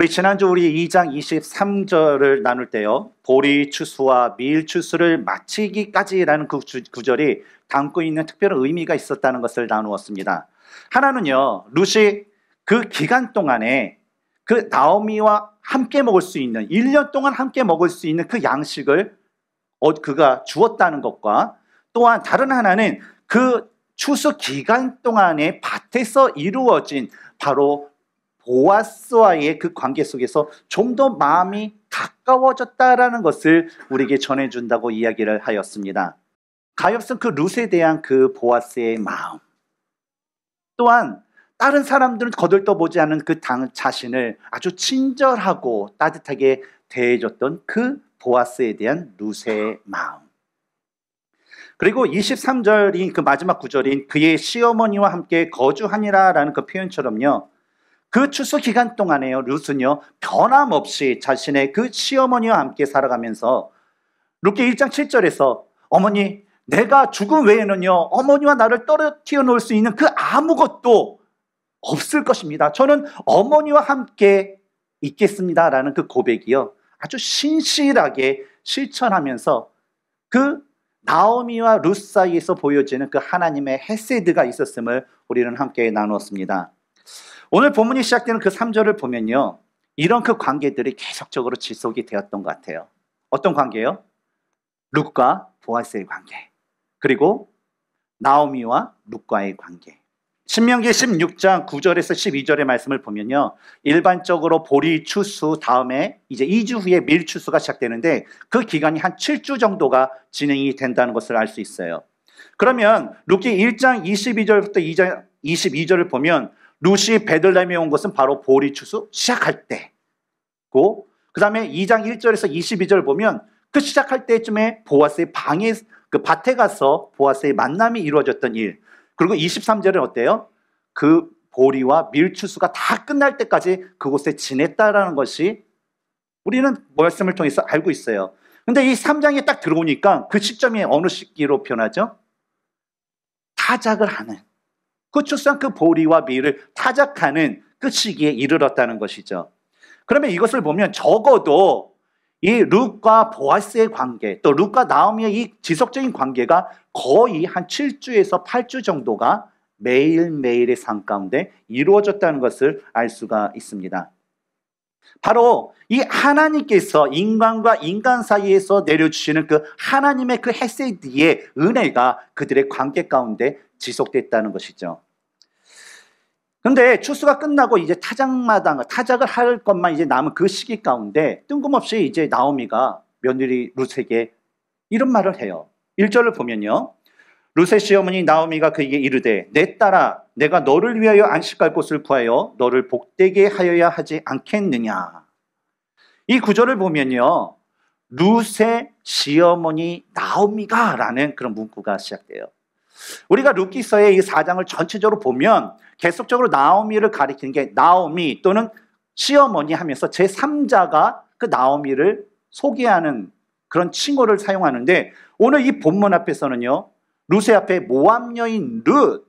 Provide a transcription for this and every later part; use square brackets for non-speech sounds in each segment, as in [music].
우리 지난주 우리 2장 23절을 나눌 때요. 보리 추수와 밀 추수를 마치기까지라는 그 구절이 담고 있는 특별한 의미가 있었다는 것을 나누었습니다. 하나는요. 루시 그 기간 동안에 그 나오미와 함께 먹을 수 있는 1년 동안 함께 먹을 수 있는 그 양식을 어, 그가 주었다는 것과 또한 다른 하나는 그 추수 기간 동안에 밭에서 이루어진 바로 보아스와의 그 관계 속에서 좀 더 마음이 가까워졌다라는 것을 우리에게 전해준다고 이야기를 하였습니다. 가엾은 그 룻에 대한 그 보아스의 마음. 또한 다른 사람들은 거들떠보지 않은 그 당, 자신을 아주 친절하고 따뜻하게 대해줬던 그 보아스에 대한 루세의 마음. 그리고 23절인 그 마지막 구절인 그의 시어머니와 함께 거주하니라 라는 그 표현처럼요. 그 추수 기간 동안에요. 스은요 변함없이 자신의 그 시어머니와 함께 살아가면서 루기 1장 7절에서 어머니 내가 죽은 외에는요. 어머니와 나를 떨어뜨려 놓을 수 있는 그 아무것도 없을 것입니다. 저는 어머니와 함께 있겠습니다라는 그 고백이요. 아주 신실하게 실천하면서 그 나오미와 루스 사이에서 보여지는 그 하나님의 헤세드가 있었음을 우리는 함께 나누었습니다. 오늘 본문이 시작되는 그 3절을 보면요. 이런 그 관계들이 계속적으로 지속이 되었던 것 같아요. 어떤 관계요? 룩과 보아스의 관계. 그리고 나오미와 룩과의 관계. 신명기 16장 9절에서 12절의 말씀을 보면요. 일반적으로 보리 추수 다음에 이제 2주 후에 밀 추수가 시작되는데 그 기간이 한 7주 정도가 진행이 된다는 것을 알 수 있어요. 그러면 룩키 1장 22절부터 2장 22절을 보면 루시 베들레헴에 온 것은 바로 보리추수 시작할 때고 그 다음에 2장 1절에서 22절 보면 그 시작할 때쯤에 보아스의 방에 그 밭에 가서 보아스의 만남이 이루어졌던 일 그리고 23절은 어때요? 그 보리와 밀추수가 다 끝날 때까지 그곳에 지냈다라는 것이 우리는 말씀을 통해서 알고 있어요. 근데 이 3장에 딱 들어오니까 그 시점이 어느 시기로 변하죠? 타작을 하는 고추상 그, 그 보리와 밀를 타작하는 그 시기에 이르렀다는 것이죠. 그러면 이것을 보면 적어도 이 룩과 보아스의 관계, 또 룩과 나오미의 이 지속적인 관계가 거의 한 7주에서 8주 정도가 매일매일의 삶 가운데 이루어졌다는 것을 알 수가 있습니다. 바로 이 하나님께서 인간과 인간 사이에서 내려주시는 그 하나님의 그 헤세디의 은혜가 그들의 관계 가운데 지속됐다는 것이죠. 그런데 추수가 끝나고 이제 타작마당, 을 타작을 할 것만 이제 남은 그 시기 가운데 뜬금없이 이제 나오미가 며느리 루세에게 이런 말을 해요. 1절을 보면요. 루세 시어머니 나오미가 그에게 이르되 내 딸아 내가 너를 위하여 안식할 곳을 구하여 너를 복되게 하여야 하지 않겠느냐. 이 구절을 보면요. 루세 시어머니 나오미가 라는 그런 문구가 시작돼요. 우리가 루키서의 이 4장을 전체적으로 보면 계속적으로 나오미를 가리키는 게 나오미 또는 시어머니 하면서 제3자가 그 나오미를 소개하는 그런 칭호를 사용하는데 오늘 이 본문 앞에서는요. 루세 앞에 모함녀인 룻,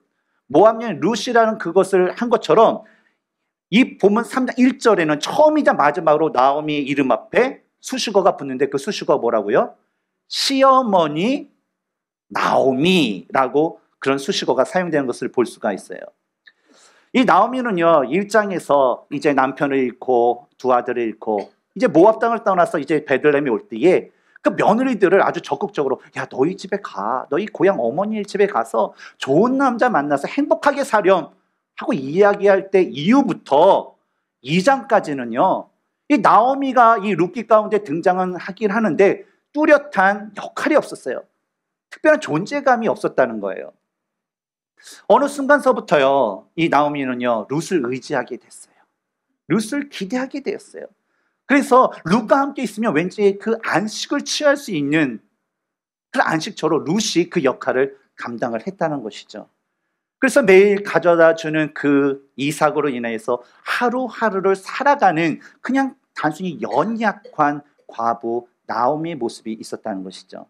모함녀인 룻이라는 그것을 한 것처럼 이 본문 3장 1절에는 처음이자 마지막으로 나오미 이름 앞에 수식어가 붙는데 그 수식어가 뭐라고요? 시어머니 나오미라고 그런 수식어가 사용되는 것을 볼 수가 있어요. 이 나오미는요, 일장에서 이제 남편을 잃고 두 아들을 잃고 이제 모압 당을 떠나서 이제 베들렘에 올 때에 그 며느리들을 아주 적극적으로 야 너희 집에 가 너희 고향 어머니 집에 가서 좋은 남자 만나서 행복하게 사렴 하고 이야기할 때 이후부터 2장까지는요 이 나오미가 이 루키 가운데 등장은 하긴 하는데 뚜렷한 역할이 없었어요 특별한 존재감이 없었다는 거예요. 어느 순간서부터요, 이 나오미는요, 룻을 의지하게 됐어요. 룻을 기대하게 되었어요. 그래서 룻과 함께 있으면 왠지 그 안식을 취할 수 있는 그 안식처로 룻이 그 역할을 감당을 했다는 것이죠. 그래서 매일 가져다 주는 그 이삭으로 인해서 하루하루를 살아가는 그냥 단순히 연약한 과부 나오미의 모습이 있었다는 것이죠.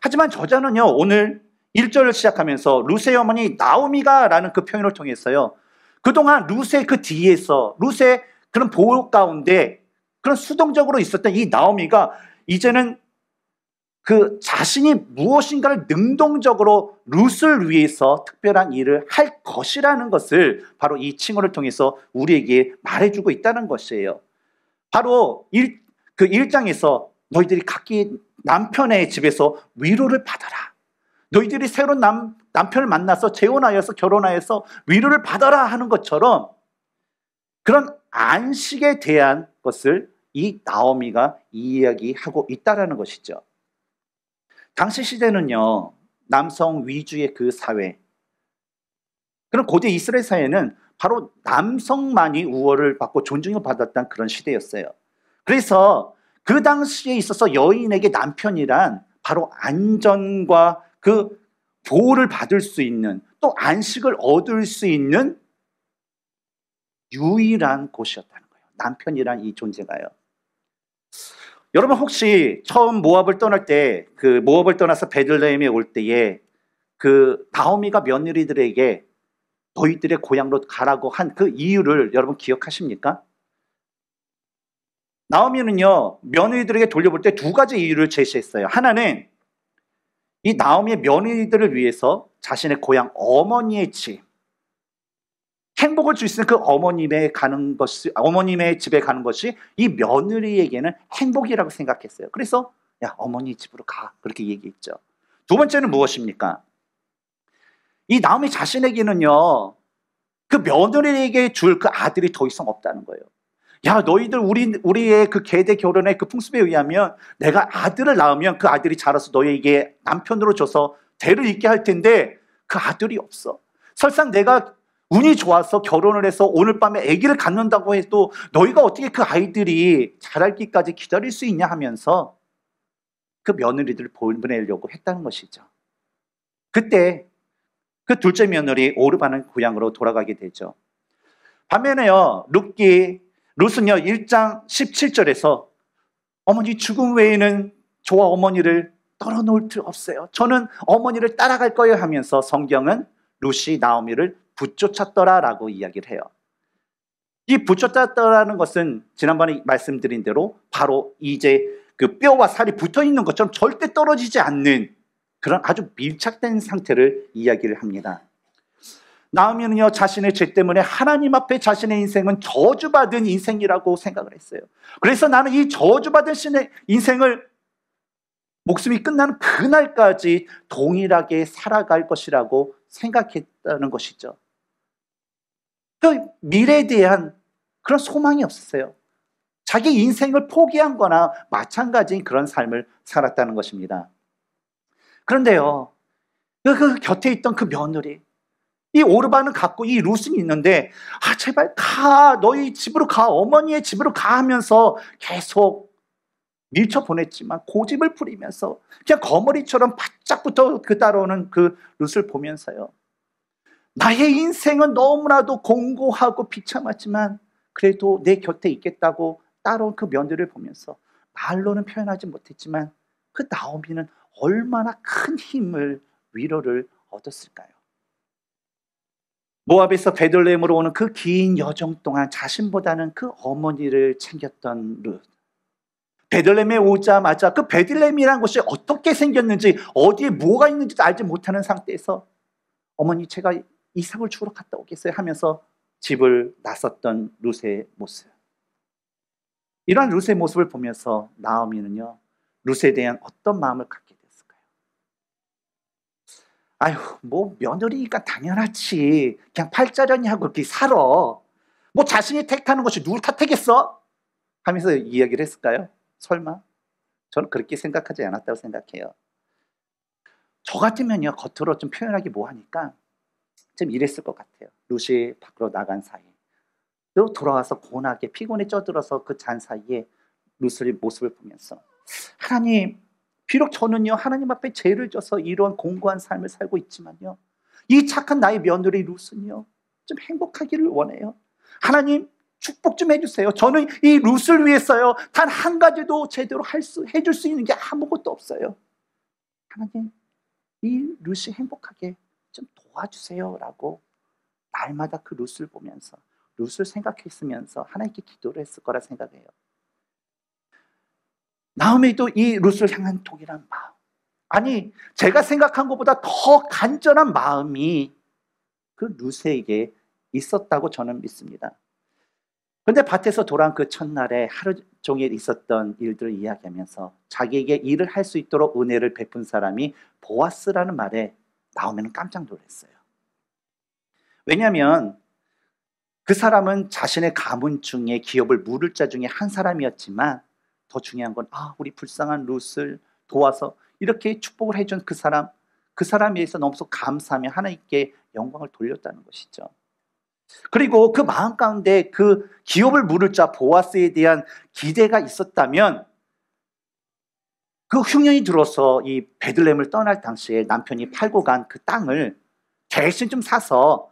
하지만 저자는요, 오늘 1절을 시작하면서 루세 어머니 나오미가 라는 그 표현을 통해서요, 그동안 루세 그 뒤에서, 루세 그런 보호 가운데 그런 수동적으로 있었던 이 나오미가 이제는 그 자신이 무엇인가를 능동적으로 루스 위해서 특별한 일을 할 것이라는 것을 바로 이 칭호를 통해서 우리에게 말해주고 있다는 것이에요. 바로 일, 그일장에서 너희들이 각기 남편의 집에서 위로를 받아라. 너희들이 새로운 남, 남편을 만나서 재혼하여서 결혼하여서 위로를 받아라 하는 것처럼 그런 안식에 대한 것을 이 나오미가 이야기하고 있다라는 것이죠. 당시 시대는요, 남성 위주의 그 사회. 그럼 고대 이스라엘 사회는 바로 남성만이 우월을 받고 존중을 받았던 그런 시대였어요. 그래서 그 당시에 있어서 여인에게 남편이란 바로 안전과 그 보호를 받을 수 있는 또 안식을 얻을 수 있는 유일한 곳이었다는 거예요. 남편이란 이 존재가요. 여러분 혹시 처음 모압을 떠날 때 그 모압을 떠나서 베들레헴에 올 때에 그다오미가 며느리들에게 너희들의 고향으로 가라고 한 그 이유를 여러분 기억하십니까? 나오미는요, 며느리들에게 돌려볼 때 두 가지 이유를 제시했어요. 하나는 이 나오미의 며느리들을 위해서 자신의 고향 어머니의 집, 행복을 줄 수 있는 그 어머님의 가는 것이, 어머님의 집에 가는 것이 이 며느리에게는 행복이라고 생각했어요. 그래서, 야, 어머니 집으로 가. 그렇게 얘기했죠. 두 번째는 무엇입니까? 이 나오미 자신에게는요, 그 며느리에게 줄 그 아들이 더 이상 없다는 거예요. 야, 너희들 우리, 우리의 그 계대 결혼의 그 풍습에 의하면 내가 아들을 낳으면 그 아들이 자라서 너희에게 남편으로 줘서 대를 잇게 할 텐데 그 아들이 없어. 설상 내가 운이 좋아서 결혼을 해서 오늘 밤에 아기를 갖는다고 해도 너희가 어떻게 그 아이들이 자랄기까지 기다릴 수 있냐 하면서 그 며느리들을 보내려고 했다는 것이죠. 그때 그 둘째 며느리 오르바는 고향으로 돌아가게 되죠. 반면에요, 룻기 룻은요, 1장 17절에서 어머니 죽음 외에는 저와 어머니를 떨어놓을 틈 없어요. 저는 어머니를 따라갈 거예요 하면서 성경은 루시 나오미를 붙쫓았더라라고 이야기를 해요. 이 붙였다라는 것은 지난번에 말씀드린 대로 바로 이제 그 뼈와 살이 붙어 있는 것처럼 절대 떨어지지 않는 그런 아주 밀착된 상태를 이야기를 합니다. 나오면요 자신의 죄 때문에 하나님 앞에 자신의 인생은 저주받은 인생이라고 생각을 했어요. 그래서 나는 이 저주받은 신의 인생을 목숨이 끝나는 그날까지 동일하게 살아갈 것이라고 생각했다는 것이죠. 그 미래에 대한 그런 소망이 없었어요. 자기 인생을 포기한 거나 마찬가지인 그런 삶을 살았다는 것입니다. 그런데요, 그, 그 곁에 있던 그 며느리, 이오르반을 갖고 이루 룻은 있는데 아 제발 가 너희 집으로 가 어머니의 집으로 가 하면서 계속 밀쳐 보냈지만 고집을 부리면서 그냥 거머리처럼 바짝 붙어 그 따라오는 그루 룻을 보면서요 나의 인생은 너무나도 공고하고 비참하지만 그래도 내 곁에 있겠다고 따라온 그 면들을 보면서 말로는 표현하지 못했지만 그 나오미는 얼마나 큰 힘을 위로를 얻었을까요? 모압에서 베들레헴으로 오는 그 긴 여정 동안 자신보다는 그 어머니를 챙겼던 룻. 베들레헴에 오자마자 그 베들레헴이라는 곳이 어떻게 생겼는지 어디에 뭐가 있는지도 알지 못하는 상태에서 어머니 제가 이삭을 주러 갔다 오겠어요 하면서 집을 나섰던 룻의 모습. 이러한 룻의 모습을 보면서 나오미는요 룻에 대한 어떤 마음을 갖게 아휴, 뭐 며느리니까 당연하지. 그냥 팔자련이 하고 이렇게 살아. 뭐 자신이 택하는 것이 누굴 탓하겠어? 하면서 이야기를 했을까요? 설마? 저는 그렇게 생각하지 않았다고 생각해요. 저 같으면요, 겉으로 좀 표현하기 뭐하니까 좀 이랬을 것 같아요. 루시 밖으로 나간 사이. 또 돌아와서 고나게 피곤에 쪄들어서 그 잔 사이에 루스의 모습을 보면서 하나님 비록 저는요 하나님 앞에 죄를 져서 이러한 공고한 삶을 살고 있지만요 이 착한 나의 며느리 룻은요 좀 행복하기를 원해요 하나님 축복 좀 해주세요 저는 이 룻을 위해서요 단 한 가지도 제대로 할 수, 해줄 수 있는 게 아무것도 없어요 하나님 이 룻이 행복하게 좀 도와주세요 라고 날마다 그 룻을 보면서 룻을 생각했으면서 하나님께 기도를 했을 거라 생각해요 나음에도 이 룻을 향한 독일한 마음. 아니, 제가 생각한 것보다 더 간절한 마음이 그 루세에게 있었다고 저는 믿습니다. 근데 밭에서 돌아온 그 첫날에 하루 종일 있었던 일들을 이야기하면서 자기에게 일을 할 수 있도록 은혜를 베푼 사람이 보아스라는 말에 나오면 깜짝 놀랐어요. 왜냐하면 그 사람은 자신의 가문 중에 기업을 물을 자 중에 한 사람이었지만 더 중요한 건 아, 우리 불쌍한 룻을 도와서 이렇게 축복을 해준 그 사람, 그 사람에 의해서 넘소 감사하며 하나님께 영광을 돌렸다는 것이죠. 그리고 그 마음 가운데 그 기업을 물을 자 보아스에 대한 기대가 있었다면 그 흉년이 들어서 이 베들렘을 떠날 당시에 남편이 팔고 간 그 땅을 대신 좀 사서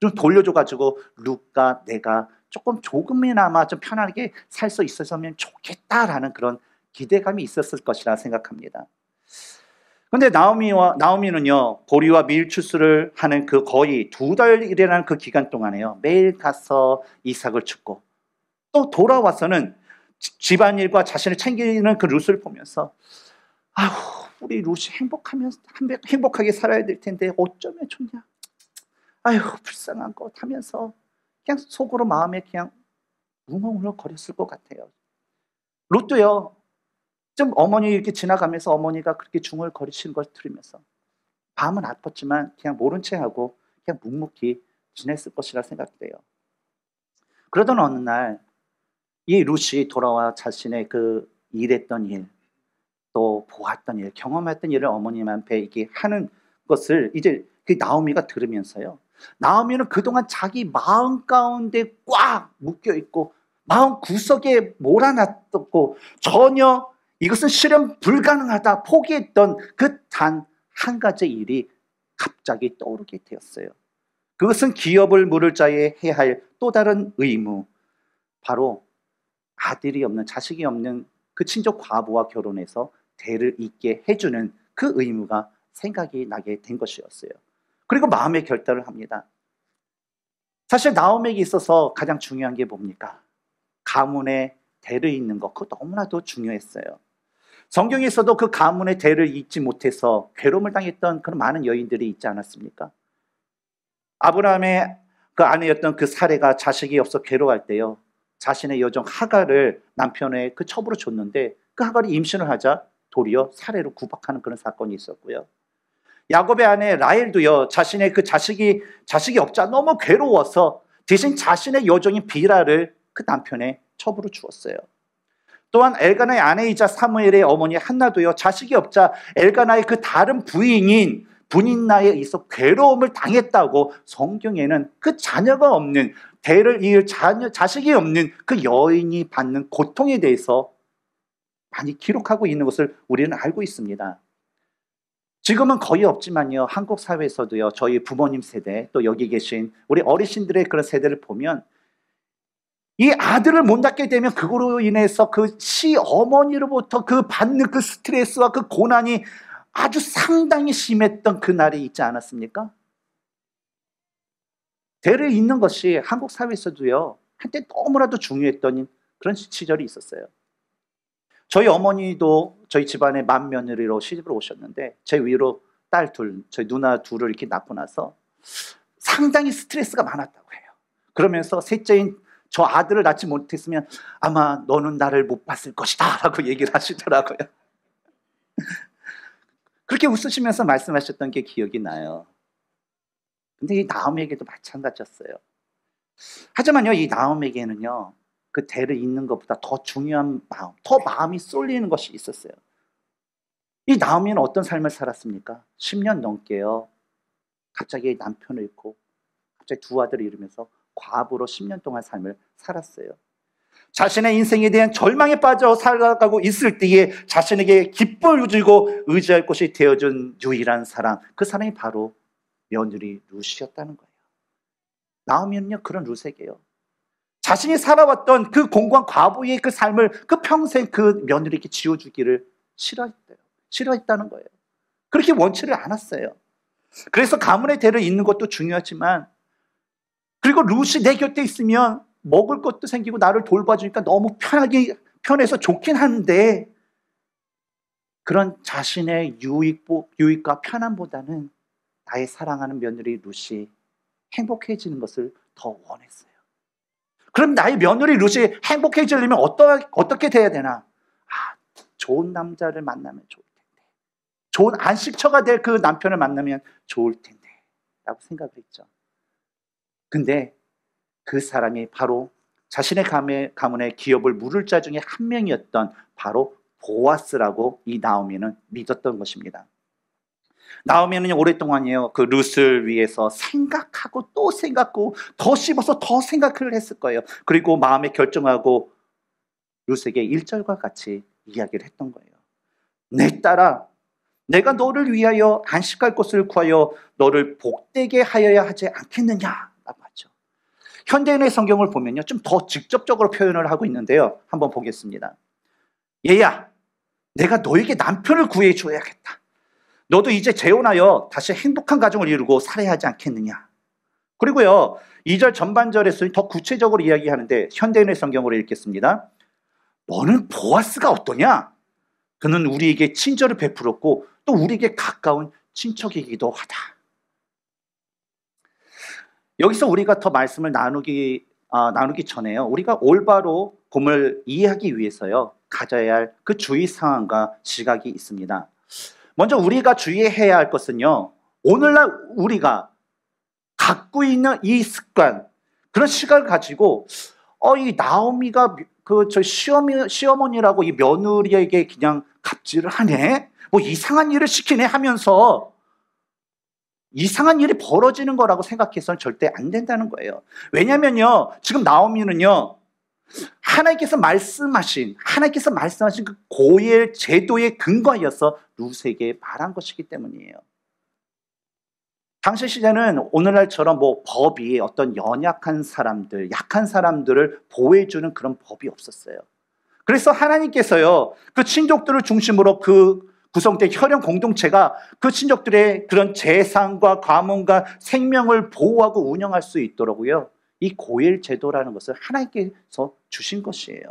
좀 돌려줘가지고 루가 내가 조금 조금이나마 좀 편하게 살 수 있었으면 좋겠다라는 그런 기대감이 있었을 것이라 생각합니다. 근데 나오미와 나오미는요 보리와 밀추수를 하는 그 거의 두 달이라는 그 기간 동안에요 매일 가서 이삭을 죽고 또 돌아와서는 집안일과 자신을 챙기는 그 루스를 보면서 아우 우리 루이 행복하면 행복하게 살아야 될 텐데 어쩌면 좋냐 아휴 불쌍한 것 하면서 그냥 속으로 마음에 그냥 웅얼웅얼거렸을 것 같아요. 롯도요. 좀 어머니 이렇게 지나가면서 어머니가 그렇게 중얼거리시는 걸 들으면서 마은 아팠지만 그냥 모른 채 하고 그냥 묵묵히 지냈을 것이라 생각돼요. 그러던 어느 날 이 루시 돌아와 자신의 그 일했던 일, 또 보았던 일, 경험했던 일을 어머님 한테 이게 하는 것을 이제 그 나오미가 들으면서요. 나오면은 그동안 자기 마음 가운데 꽉 묶여 있고 마음 구석에 몰아놨고 었 전혀 이것은 실현 불가능하다 포기했던 그 단 한 가지 일이 갑자기 떠오르게 되었어요. 그것은 기업을 물을 자에 해야 할 또 다른 의무. 바로 아들이 없는, 자식이 없는 그 친족 과부와 결혼해서 대를 잇게 해주는 그 의무가 생각이 나게 된 것이었어요. 그리고 마음의 결단을 합니다. 사실 나홈에게 있어서 가장 중요한 게 뭡니까? 가문의 대를 잇는 것, 그거 너무나도 중요했어요. 성경에서도 그 가문의 대를 잇지 못해서 괴로움을 당했던 그런 많은 여인들이 있지 않았습니까? 아브라함의 그 아내였던 그 사례가 자식이 없어 괴로워할 때요. 자신의 여정 하가를 남편의 그 첩으로 줬는데 그 하가를 임신을 하자 도리어 사례로 구박하는 그런 사건이 있었고요. 야곱의 아내 라헬도요 자신의 그 자식이 자식이 없자 너무 괴로워서 대신 자신의 여종인 비라를 그 남편의 첩으로 주었어요. 또한 엘가나의 아내이자 사무엘의 어머니 한나도요 자식이 없자 엘가나의 그 다른 부인인 분인나에 있어 괴로움을 당했다고 성경에는 그 자녀가 없는 대를 이을 자녀 자식이 없는 그 여인이 받는 고통에 대해서 많이 기록하고 있는 것을 우리는 알고 있습니다. 지금은 거의 없지만요. 한국 사회에서도요. 저희 부모님 세대 또 여기 계신 우리 어르신들의 그런 세대를 보면 이 아들을 못 낳게 되면 그거로 인해서 그 시어머니로부터 그 받는 그 스트레스와 그 고난이 아주 상당히 심했던 그 날이 있지 않았습니까? 대를 잇는 것이 한국 사회에서도요. 한때 너무나도 중요했던 그런 시절이 있었어요. 저희 어머니도 저희 집안에 맏 며느리로 시집을 오셨는데 제 위로 딸 둘, 저희 누나 둘을 이렇게 낳고 나서 상당히 스트레스가 많았다고 해요. 그러면서 셋째인 저 아들을 낳지 못했으면 아마 너는 나를 못 봤을 것이다 라고 얘기를 하시더라고요. [laughs] 그렇게 웃으시면서 말씀하셨던 게 기억이 나요. 근데 이 나음에게도 마찬가지였어요. 하지만요, 이 나음에게는요, 그 대를 잇는 것보다 더 중요한 마음, 더 마음이 쏠리는 것이 있었어요. 이 나오미는 어떤 삶을 살았습니까? 10년 넘게요. 갑자기 남편을 잃고 갑자기 두 아들을 잃으면서 과부로 10년 동안 삶을 살았어요. 자신의 인생에 대한 절망에 빠져 살아가고 있을 때에 자신에게 기쁨을 주고 의지할 곳이 되어준 유일한 사람, 그 사람이 바로 며느리 루시였다는 거예요. 나오면요 그런 루세게요. 자신이 살아왔던 그공한 과부의 그 삶을 그 평생 그 며느리에게 지워주기를 싫어했대요. 싫어했다는 거예요. 그렇게 원치를 않았어요. 그래서 가문의 대를 잇는 것도 중요하지만 그리고 루시 내 곁에 있으면 먹을 것도 생기고 나를 돌봐주니까 너무 편하게 편해서 좋긴 한데 그런 자신의 유익, 유익과 편함보다는 나의 사랑하는 며느리 루시 행복해지는 것을 더 원했어요. 그럼 나의 며느리 루시 행복해지려면 어떠, 어떻게 돼야 되나? 아, 좋은 남자를 만나면 좋을 텐데. 좋은 안식처가 될 그 남편을 만나면 좋을 텐데. 라고 생각을 했죠. 근데 그 사람이 바로 자신의 가문의, 기업을 물을 자 중에 한 명이었던 바로 보아스라고 이 나오미는 믿었던 것입니다. 나오면은 오랫동안이에요. 그 룻을 위해서 생각하고 또 생각하고 더 씹어서 더 생각을 했을 거예요. 그리고 마음에 결정하고 루 룻에게 일절과 같이 이야기를 했던 거예요. 내 딸아, 내가 너를 위하여 안식할 곳을 구하여 너를 복되게 하여야 하지 않겠느냐? 라고 하죠. 현대인의 성경을 보면요. 좀 더 직접적으로 표현을 하고 있는데요. 한번 보겠습니다. 얘야, 내가 너에게 남편을 구해줘야겠다. 너도 이제 재혼하여 다시 행복한 가정을 이루고 살아야 하지 않겠느냐. 그리고요, 2절 전반절에서 더 구체적으로 이야기하는데 현대인의 성경으로 읽겠습니다. 너는 보아스가 어떠냐? 그는 우리에게 친절을 베풀었고 또 우리에게 가까운 친척이기도 하다. 여기서 우리가 더 말씀을 나누기 아, 나누기 전에요. 우리가 올바로 곰을 이해하기 위해서요. 가져야 할 그 주의 상황과 시각이 있습니다. 먼저 우리가 주의해야 할 것은요. 오늘날 우리가 갖고 있는 이 습관, 그런 시간을 가지고 어 이 나오미가 그저 시어미 시어머니라고 이 며느리에게 그냥 갑질을 하네. 뭐 이상한 일을 시키네 하면서 이상한 일이 벌어지는 거라고 생각해서는 절대 안 된다는 거예요. 왜냐면요. 지금 나오미는요. 하나님께서 말씀하신 하나님께서 말씀하신 그 고엘 제도의 근거하어서루세에게 말한 것이기 때문이에요. 당시 시대는 오늘날처럼 뭐 법이 어떤 연약한 사람들, 약한 사람들을 보호해주는 그런 법이 없었어요. 그래서 하나님께서요, 그 친족들을 중심으로 그 구성된 혈연 공동체가 그 친족들의 그런 재산과 과문과 생명을 보호하고 운영할 수 있도록요, 이 고일 제도라는 것을 하나님께서 주신 것이에요.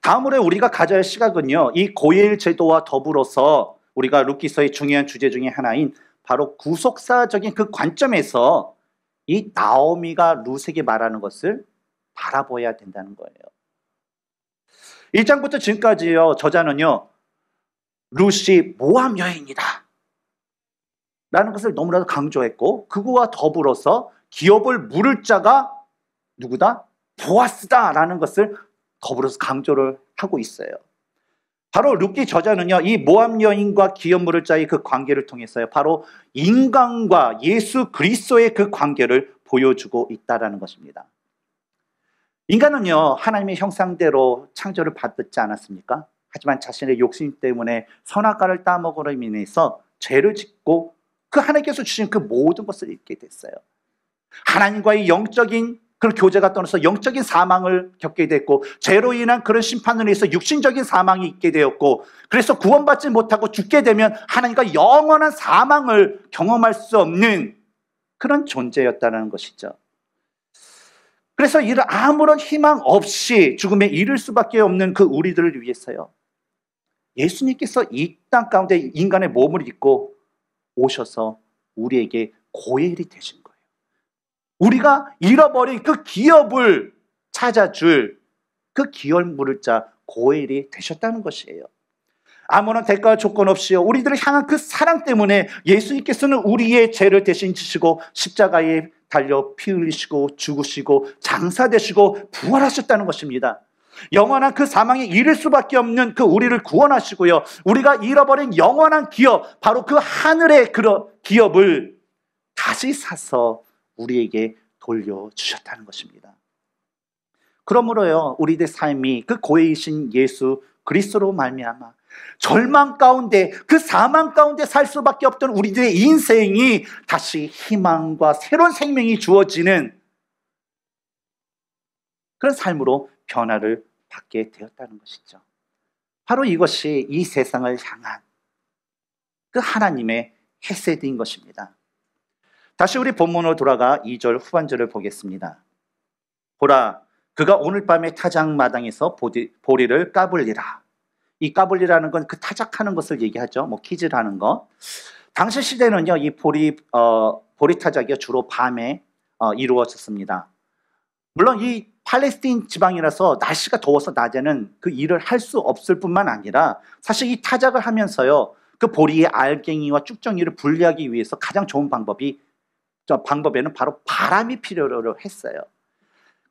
다음으로 우리가 가져야 할 시각은요. 이 고일 제도와 더불어서 우리가 루키서의 중요한 주제 중의 하나인 바로 구속사적인 그 관점에서 이 나오미가 루세게 말하는 것을 바라보아야 된다는 거예요. 1장부터 지금까지요. 저자는요. 루시 모함 여인이다. 라는 것을 너무나도 강조했고 그거와 더불어서 기업을 물을 자가 누구다? 보아스다라는 것을 더불어서 강조를 하고 있어요. 바로 룩기 저자는요, 이 모함 여인과 기업 물을 자의 그 관계를 통해서요, 바로 인간과 예수 그리스도의 그 관계를 보여주고 있다라는 것입니다. 인간은요, 하나님의 형상대로 창조를 받지 않았습니까? 하지만 자신의 욕심 때문에 선악과를 따먹으로 인해서 죄를 짓고 그 하나님께서 주신 그 모든 것을 잃게 됐어요. 하나님과의 영적인 그런 교제가 떠나서 영적인 사망을 겪게 됐고 죄로 인한 그런 심판으로 해서 육신적인 사망이 있게 되었고 그래서 구원받지 못하고 죽게 되면 하나님과 영원한 사망을 경험할 수 없는 그런 존재였다는 것이죠. 그래서 이런 아무런 희망 없이 죽음에 이를 수밖에 없는 그 우리들을 위해서요. 예수님께서 이 땅 가운데 인간의 몸을 입고 오셔서 우리에게 고해일이 되다 우리가 잃어버린 그 기업을 찾아줄 그 기업 물을 자 고엘이 되셨다는 것이에요. 아무런 대가와 조건 없이요. 우리들을 향한 그 사랑 때문에 예수님께서는 우리의 죄를 대신 지시고 십자가에 달려 피 흘리시고 죽으시고 장사되시고 부활하셨다는 것입니다. 영원한 그 사망에 이를 수밖에 없는 그 우리를 구원하시고요. 우리가 잃어버린 영원한 기업, 바로 그 하늘의 그런 기업을 다시 사서 우리에게 돌려주셨다는 것입니다. 그러므로요, 우리들 삶이 그 고해이신 예수 그리스로 말미암아 절망 가운데 그 사망 가운데 살 수밖에 없던 우리들의 인생이 다시 희망과 새로운 생명이 주어지는 그런 삶으로 변화를 받게 되었다는 것이죠. 바로 이것이 이 세상을 향한 그 하나님의 헤세드인 것입니다. 다시 우리 본문으로 돌아가 2절 후반절을 보겠습니다. 보라, 그가 오늘 밤에 타작 마당에서 보디, 보리를 까불리라. 이 까불리라는 건 그 타작하는 것을 얘기하죠. 뭐 키즈라는 거. 당시 시대는요, 이 보리 어, 보리 타작이 주로 밤에 어, 이루어졌습니다. 물론 이 팔레스틴 지방이라서 날씨가 더워서 낮에는 그 일을 할 수 없을 뿐만 아니라 사실 이 타작을 하면서요, 그 보리의 알갱이와 쭉정이를 분리하기 위해서 가장 좋은 방법이 방법에는 바로 바람이 필요로 했어요.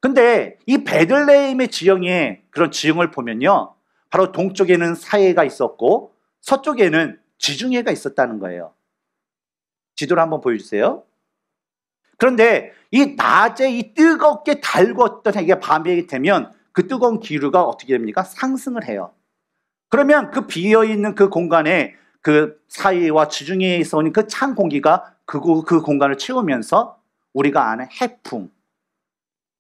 근데 이 베들레헴의 지형의 그런 지형을 보면요. 바로 동쪽에는 사해가 있었고 서쪽에는 지중해가 있었다는 거예요. 지도를 한번 보여주세요. 그런데 이 낮에 이 뜨겁게 달궜던 이게 밤이 되면 그 뜨거운 기류가 어떻게 됩니까? 상승을 해요. 그러면 그 비어있는 그 공간에 그 사이와 지중해에 있어오는 그 찬 공기가 그, 그 공간을 채우면서 우리가 아는 해풍,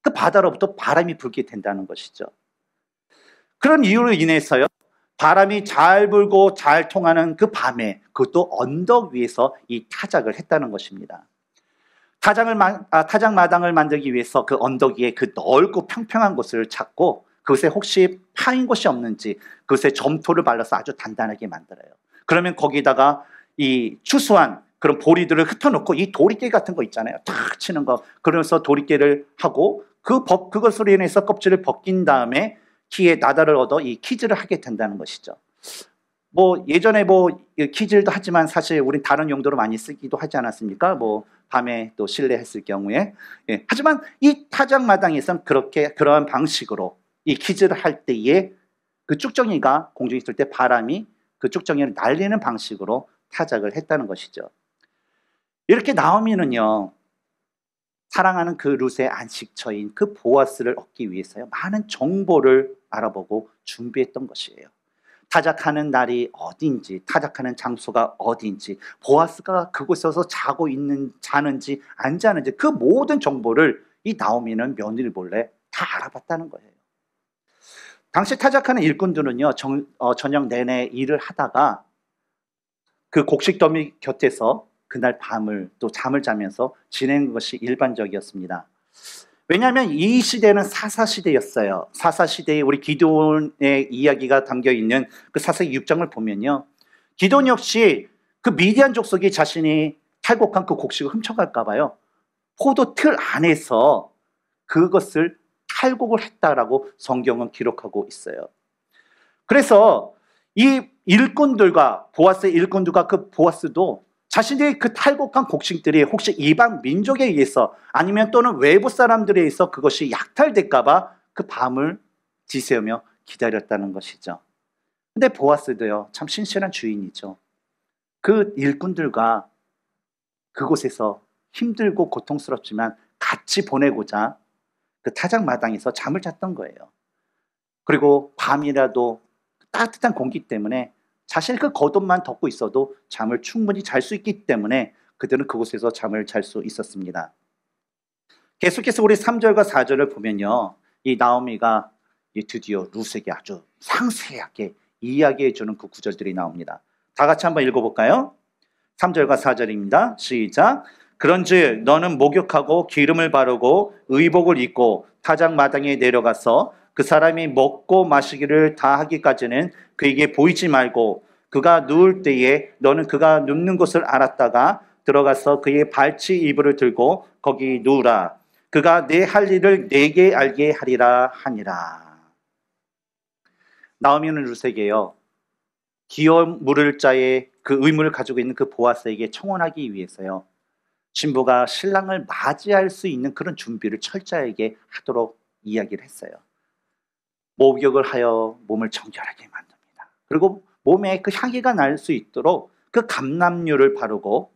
그 바다로부터 바람이 불게 된다는 것이죠. 그런 이유로 인해서요, 바람이 잘 불고 잘 통하는 그 밤에 그것도 언덕 위에서 이 타작을 했다는 것입니다. 타장을 아, 타작 마당을 만들기 위해서 그 언덕 위에 그 넓고 평평한 곳을 찾고 그것에 혹시 파인 곳이 없는지 그것에 점토를 발라서 아주 단단하게 만들어요. 그러면 거기다가 이 추수한 그런 보리들을 흩어놓고 이 도리깨 같은 거 있잖아요. 탁 치는 거. 그러면서 도리깨를 하고 그 법, 그것으로 인해서 껍질을 벗긴 다음에 키에 나다를 얻어 이 키즈를 하게 된다는 것이죠. 뭐 예전에 뭐키즈도 하지만 사실 우린 다른 용도로 많이 쓰기도 하지 않았습니까? 뭐 밤에 또 실내했을 경우에 예. 하지만 이 타작 마당에서는 그렇게 그러한 방식으로 이 키즈를 할 때에 그 쭉정이가 공중에 있을 때 바람이 그쭉정이를 날리는 방식으로 타작을 했다는 것이죠. 이렇게 나오미는요, 사랑하는 그 룻의 안식처인 그 보아스를 얻기 위해서요, 많은 정보를 알아보고 준비했던 것이에요. 타작하는 날이 어딘지, 타작하는 장소가 어딘지, 보아스가 그곳에서 자고 있는, 자는지, 안 자는지, 그 모든 정보를 이 나오미는 며느리 몰래 다 알아봤다는 거예요. 당시 타작하는 일꾼들은요, 정, 어, 저녁 내내 일을 하다가 그 곡식 더미 곁에서 그날 밤을 또 잠을 자면서 지낸 것이 일반적이었습니다. 왜냐하면 이 시대는 사사시대였어요. 사사시대에 우리 기도의 원 이야기가 담겨 있는 그 사사기 6장을 보면요. 기도원 역시 그 미디안 족속이 자신이 탈곡한 그 곡식을 훔쳐갈까봐요. 포도 틀 안에서 그것을 탈곡을 했다라고 성경은 기록하고 있어요. 그래서 이 일꾼들과 보아스의 일꾼들과 그 보아스도 자신들이 그 탈곡한 곡식들이 혹시 이방 민족에 의해서 아니면 또는 외부 사람들에 의해서 그것이 약탈될까봐 그 밤을 지새우며 기다렸다는 것이죠. 근데 보아스도요, 참 신실한 주인이죠. 그 일꾼들과 그곳에서 힘들고 고통스럽지만 같이 보내고자 그 타작 마당에서 잠을 잤던 거예요. 그리고 밤이라도 따뜻한 공기 때문에 사실 그 겉옷만 덮고 있어도 잠을 충분히 잘 수 있기 때문에 그들은 그곳에서 잠을 잘 수 있었습니다. 계속해서 우리 3절과 4절을 보면요. 이 나오미가 드디어 루스에게 아주 상세하게 이야기해주는 그 구절들이 나옵니다. 다 같이 한번 읽어볼까요? 3절과 4절입니다. 시작. 그런즉 너는 목욕하고 기름을 바르고 의복을 입고 타작 마당에 내려가서 그 사람이 먹고 마시기를 다 하기까지는 그에게 보이지 말고 그가 누울 때에 너는 그가 눕는 것을 알았다가 들어가서 그의 발치 이불을 들고 거기 누우라. 그가 내 할 일을 내게 알게 하리라 하니라. 나오미는 루세게요. 기업 물을 자의 그 의무를 가지고 있는 그 보아스에게 청원하기 위해서요. 신부가 신랑을 맞이할 수 있는 그런 준비를 철저하게 하도록 이야기를 했어요. 목욕을 하여 몸을 정결하게 만듭니다. 그리고 몸에 그 향기가 날 수 있도록 그 감남류를 바르고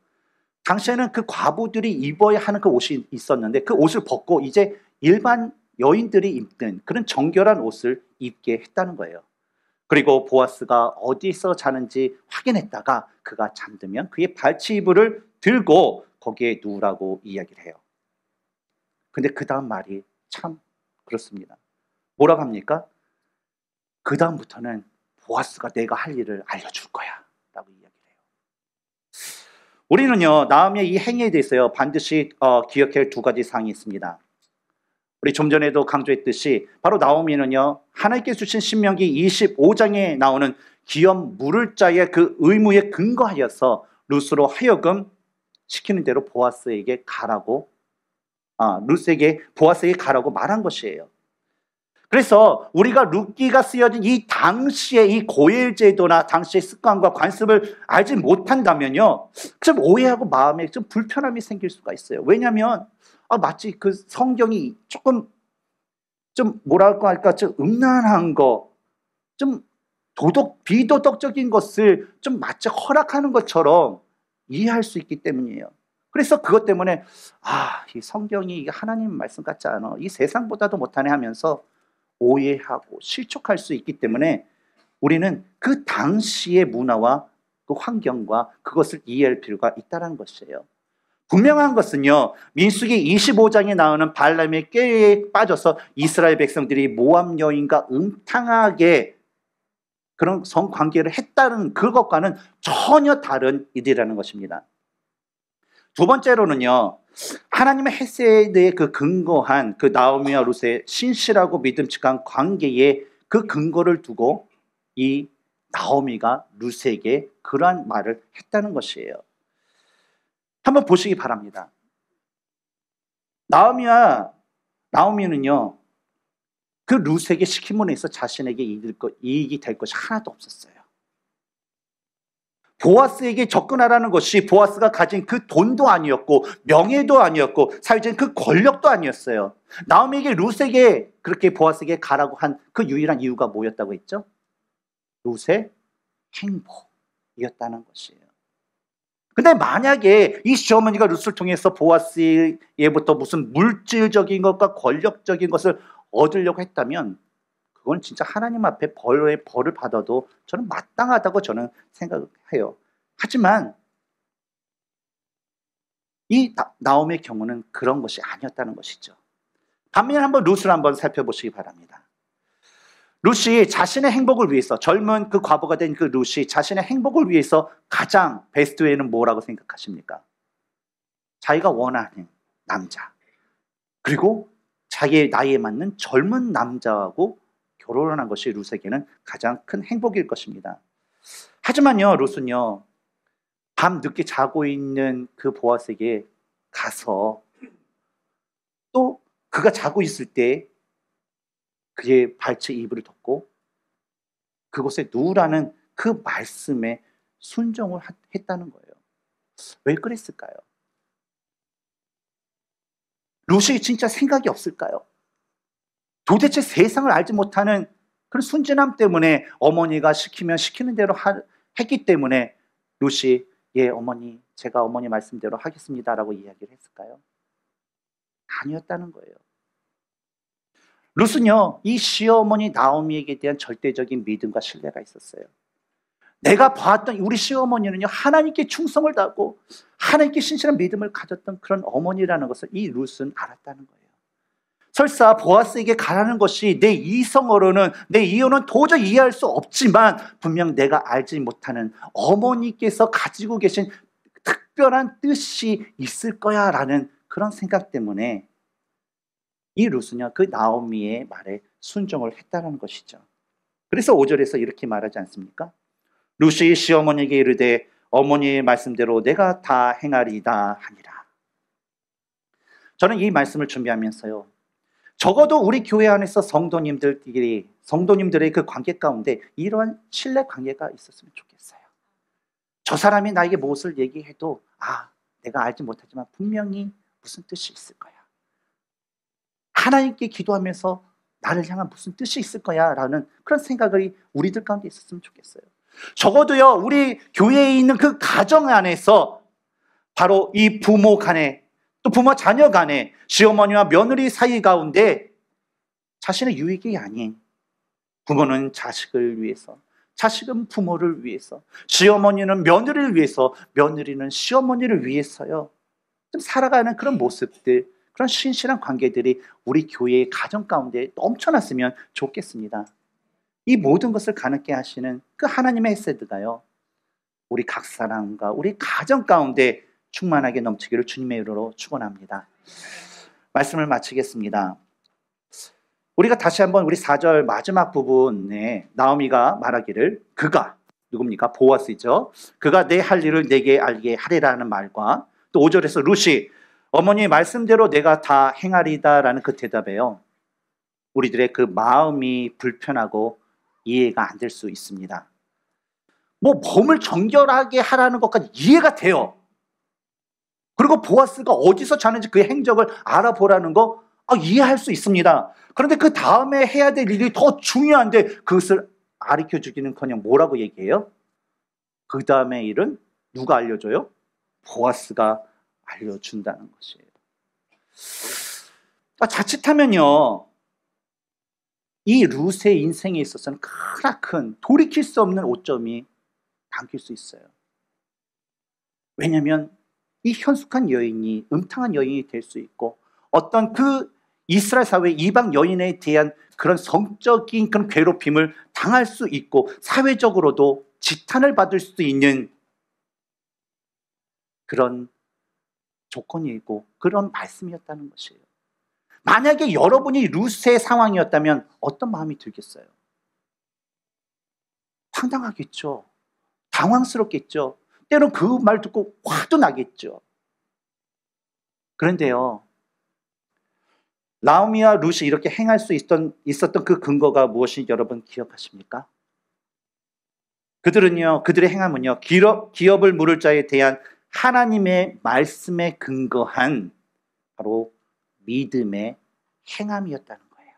당시에는 그 과부들이 입어야 하는 그 옷이 있었는데 그 옷을 벗고 이제 일반 여인들이 입는 그런 정결한 옷을 입게 했다는 거예요. 그리고 보아스가 어디서 자는지 확인했다가 그가 잠들면 그의 발치 이불을 들고 거기에 누우라고 이야기를 해요. 근데 그 다음 말이 참 그렇습니다. 뭐라고 합니까? 그 다음부터는 보아스가 내가 할 일을 알려줄 거야. 라고 이야기를 해요. 우리는요, 나음의 이 행위에 대해서요, 반드시 어, 기억해야 할두 가지 사항이 있습니다. 우리 좀 전에도 강조했듯이 바로 나오미는요 하나님께 주신 신명기 25장에 나오는 기업 물을 자의 그 의무에 근거하여서 루스로 하여금 시키는 대로 보아스에게 가라고 아, 루스에게 보아스에게 가라고 말한 것이에요. 그래서 우리가 룻기가 쓰여진 이 당시의 이 고일 제도나 당시의 습관과 관습을 알지 못한다면요. 좀 오해하고 마음에 좀 불편함이 생길 수가 있어요. 왜냐면 아, 마치 그 성경이 조금 좀 뭐랄까 할까 좀 음란한 거, 좀 도덕 비도덕적인 것을 좀 마치 허락하는 것처럼 이해할 수 있기 때문이에요. 그래서 그것 때문에 아, 이 성경이 하나님 말씀 같지 않아. 이 세상보다도 못하네 하면서 오해하고 실족할 수 있기 때문에 우리는 그 당시의 문화와 그 환경과 그것을 이해할 필요가 있다는 것이에요. 분명한 것은요. 민숙이 25장에 나오는 발람의 꾀에 빠져서 이스라엘 백성들이 모함 여인과 음탕하게 그런 성관계를 했다는 그것과는 전혀 다른 일이라는 것입니다. 두 번째로는요. 하나님의 햇세에 대해 그 근거한 그 나오미와 루스의 신실하고 믿음직한 관계에 그 근거를 두고 이 나오미가 루스에게 그러한 말을 했다는 것이에요. 한번 보시기 바랍니다. 나오미와 나오미는요. 그 루스에게 시키면해서 자신에게 이익 이될 것이 하나도 없었어요. 보아스에게 접근하라는 것이 보아스가 가진 그 돈도 아니었고 명예도 아니었고 사회적인 그 권력도 아니었어요. 나오미에게 루스에게 그렇게 보아스에게 가라고 한 그 유일한 이유가 뭐였다고 했죠? 루스의 행복이었다는 것이에요. 근데 만약에 이 시어머니가 루스를 통해서 보아스에부터 무슨 물질적인 것과 권력적인 것을 얻으려고 했다면 그건 진짜 하나님 앞에 벌의 벌을 받아도 저는 마땅하다고 저는 생각해요. 하지만 이 나옴의 경우는 그런 것이 아니었다는 것이죠. 반면에 한번 루스를 한번 살펴보시기 바랍니다. 루시 자신의 행복을 위해서 젊은 그 과부가 된 그 루시 자신의 행복을 위해서 가장 베스트웨이는 뭐라고 생각하십니까? 자기가 원하는 남자 그리고 자기의 나이에 맞는 젊은 남자하고 결혼한 을 것이 룻에게는 가장 큰 행복일 것입니다. 하지만요, 스는요밤 늦게 자고 있는 그 보아스에게 가서 또 그가 자고 있을 때 그의 발치 이불을 덮고 그곳에 누우라는 그 말씀에 순종을 했다는 거예요. 왜 그랬을까요? 루시 진짜 생각이 없을까요? 도대체 세상을 알지 못하는 그런 순진함 때문에 어머니가 시키면 시키는 대로 하, 했기 때문에 루시 예 어머니 제가 어머니 말씀대로 하겠습니다라고 이야기를 했을까요? 아니었다는 거예요. 루스는요 이 시어머니 나오미에게 대한 절대적인 믿음과 신뢰가 있었어요. 내가 봤던 우리 시어머니는요, 하나님께 충성을 다하고 하나님께 신실한 믿음을 가졌던 그런 어머니라는 것을 이 루스는 알았다는 거예요. 설사 보아스에게 가라는 것이 내 이성으로는 내 이유는 도저히 이해할 수 없지만 분명 내가 알지 못하는 어머니께서 가지고 계신 특별한 뜻이 있을 거야라는 그런 생각 때문에 이 루스냐 그 나오미의 말에 순종을 했다는 것이죠. 그래서 5절에서 이렇게 말하지 않습니까? 루시 시어머니에게 이르되 어머니의 말씀대로 내가 다 행하리이다 하니라. 저는 이 말씀을 준비하면서요. 적어도 우리 교회 안에서 성도님들끼리 성도님들의 그 관계 가운데 이러한 신뢰 관계가 있었으면 좋겠어요. 저 사람이 나에게 무엇을 얘기해도 아 내가 알지 못하지만 분명히 무슨 뜻이 있을 거야. 하나님께 기도하면서 나를 향한 무슨 뜻이 있을 거야라는 그런 생각이 우리들 가운데 있었으면 좋겠어요. 적어도요, 우리 교회에 있는 그 가정 안에서 바로 이 부모 간에 또 부모 자녀 간에 시어머니와 며느리 사이 가운데 자신의 유익이 아닌 부모는 자식을 위해서 자식은 부모를 위해서 시어머니는 며느리를 위해서 며느리는 시어머니를 위해서요. 좀 살아가는 그런 모습들 그런 신실한 관계들이 우리 교회의 가정 가운데 넘쳐났으면 좋겠습니다. 이 모든 것을 가능케 하시는 그 하나님의 헤세드가요. 우리 각 사람과 우리 가정 가운데 충만하게 넘치기를 주님의 이름으로 축원합니다. 말씀을 마치겠습니다. 우리가 다시 한번 우리 4절 마지막 부분에 나오미가 말하기를 그가 누굽니까? 보아스이죠. 그가 내 할 일을 내게 알게 하리라는 말과 또 5절에서 루시 어머니 말씀대로 내가 다 행하리다라는 그 대답에요. 우리들의 그 마음이 불편하고 이해가 안 될 수 있습니다. 뭐 몸을 정결하게 하라는 것까지 이해가 돼요. 그리고 보아스가 어디서 자는지 그 행적을 알아보라는 거 아, 이해할 수 있습니다. 그런데 그 다음에 해야 될 일이 더 중요한데 그것을 가르쳐 주기는커녕 뭐라고 얘기해요? 그 다음에 일은 누가 알려줘요? 보아스가 알려준다는 것이에요. 아, 자칫하면요 이 루스의 인생에 있어서는 크나큰 돌이킬 수 없는 오점이 담길 수 있어요. 왜냐하면 이 현숙한 여인이 음탕한 여인이 될 수 있고 어떤 그 이스라엘 사회 이방 여인에 대한 그런 성적인 그런 괴롭힘을 당할 수 있고 사회적으로도 지탄을 받을 수 있는 그런 조건이고 그런 말씀이었다는 것이에요. 만약에 여러분이 루스의 상황이었다면 어떤 마음이 들겠어요? 황당하겠죠. 당황스럽겠죠. 때론 그말 듣고 화도 나겠죠. 그런데요. 라오미와 루시 이렇게 행할 수 있던, 있었던 그 근거가 무엇인지 여러분 기억하십니까? 그들은요, 그들의 행함은요, 기업, 기업을 물을 자에 대한 하나님의 말씀에 근거한 바로 믿음의 행함이었다는 거예요.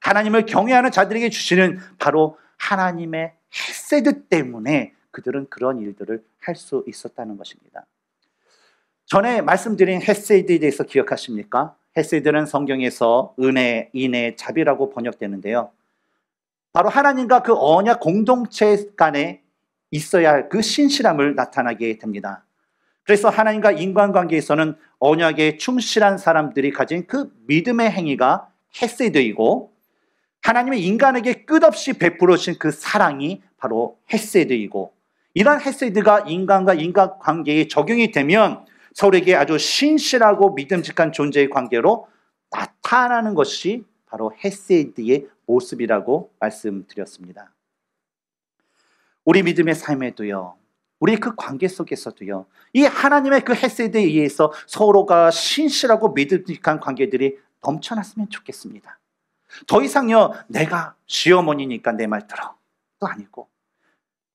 하나님을 경외하는 자들에게 주시는 바로 하나님의 헤세드 때문에 그들은 그런 일들을 할 수 있었다는 것입니다. 전에 말씀드린 헤세드에 대해서 기억하십니까? 헤세드는 성경에서 은혜, 인혜, 자비라고 번역되는데요. 바로 하나님과 그 언약 공동체 간에 있어야 할 그 신실함을 나타나게 됩니다. 그래서 하나님과 인간관계에서는 언약에 충실한 사람들이 가진 그 믿음의 행위가 헤세드이고 하나님의 인간에게 끝없이 베풀어진그 사랑이 바로 헤세드이고 이러한 헤세드가 인간과 인간관계에 적용이 되면 서로에게 아주 신실하고 믿음직한 존재의 관계로 나타나는 것이 바로 헤세드의 모습이라고 말씀드렸습니다. 우리 믿음의 삶에도요. 우리 그 관계 속에서도요. 이 하나님의 그 헤세드에 의해서 서로가 신실하고 믿음직한 관계들이 넘쳐났으면 좋겠습니다. 더 이상요. 내가 시어머니니까 내 말 들어. 또 아니고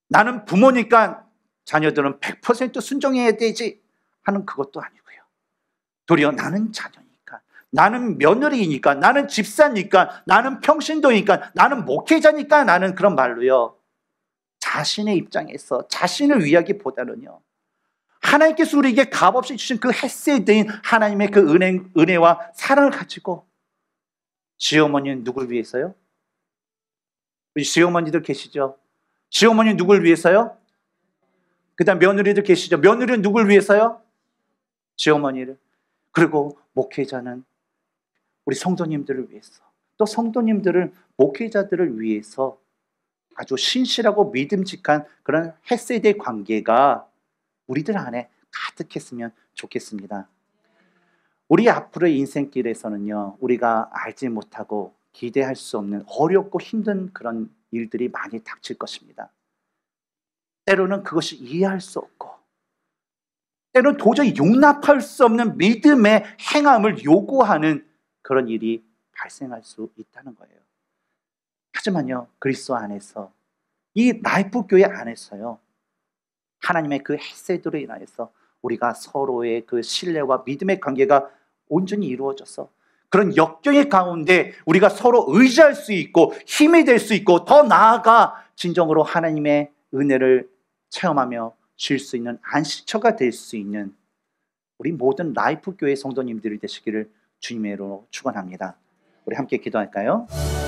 나는 부모니까 자녀들은 100% 순종해야 되지 하는 그것도 아니고요. 도리어 나는 자녀니까 나는 며느리니까 나는 집사니까 나는 평신도니까 나는 목회자니까 나는 그런 말로요. 자신의 입장에서 자신을 위하기보다는요. 하나님께서 우리에게 값없이 주신 그 햇세드인 하나님의 그 은혜, 은혜와 사랑을 가지고 시어머니는 누굴 위해서요? 우리 시어머니들 계시죠? 시어머니 누굴 위해서요? 그 다음 며느리들 계시죠? 며느리는 누굴 위해서요? 시어머니를. 그리고 목회자는 우리 성도님들을 위해서 또 성도님들을 목회자들을 위해서 아주 신실하고 믿음직한 그런 헤세드의 관계가 우리들 안에 가득했으면 좋겠습니다. 우리 앞으로의 인생길에서는요, 우리가 알지 못하고 기대할 수 없는 어렵고 힘든 그런 일들이 많이 닥칠 것입니다. 때로는 그것이 이해할 수 없고, 때로는 도저히 용납할 수 없는 믿음의 행함을 요구하는 그런 일이 발생할 수 있다는 거예요. 하지만요, 그리스도 안에서 이 나이프 교회 안에서요. 하나님의 그 헤세드로 인하여서 우리가 서로의 그 신뢰와 믿음의 관계가 온전히 이루어져서 그런 역경의 가운데 우리가 서로 의지할 수 있고 힘이 될 수 있고 더 나아가 진정으로 하나님의 은혜를 체험하며 쉴 수 있는 안식처가 될 수 있는 우리 모든 라이프 교회 성도님들이 되시기를 주님의 이름으로 축원합니다. 우리 함께 기도할까요?